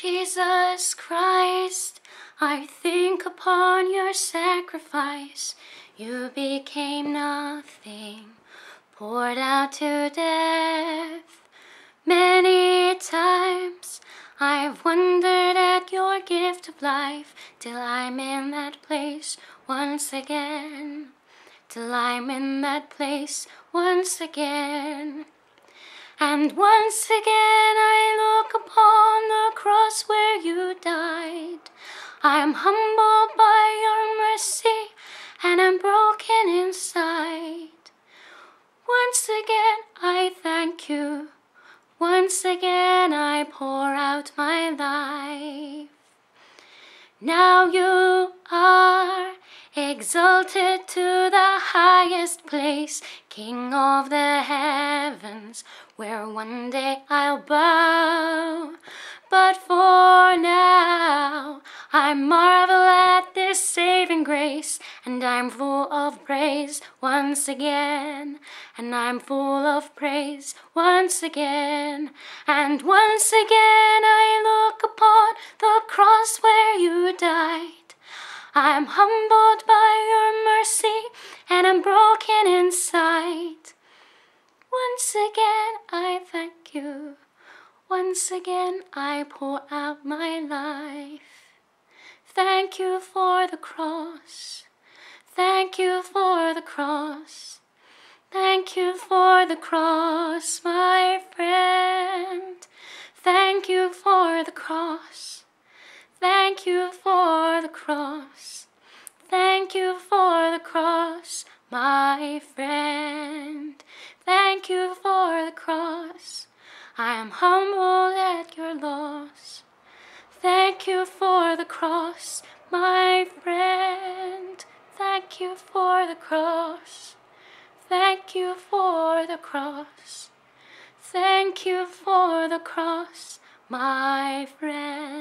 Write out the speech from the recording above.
Jesus Christ, I think upon your sacrifice. You became nothing, poured out to death. Many times I've wondered at your gift of life, till I'm in that place once again. Till I'm in that place once again. And once again I look upon cross where you died. I am humbled by your mercy and I'm broken inside. Once again I thank you. Once again I pour out my life. Now you are exalted to the highest place. King of the heavens, where one day I'll bow. But for now, I marvel at this saving grace, and I'm full of praise once again. And I'm full of praise once again. And once again, I look upon the cross where you died. I'm humbled by your mercy and I'm broken inside. Once again, I thank you. Once again, I pour out my life. Thank you for the cross. Thank you for the cross. Thank you for the cross, my friend. Thank you for the cross. Thank you for the cross. Thank you my friend. Thank you for the cross. I am humbled at your loss. Thank you for the cross, my friend. Thank you for the cross. Thank you for the cross. Thank you for the cross, my friend.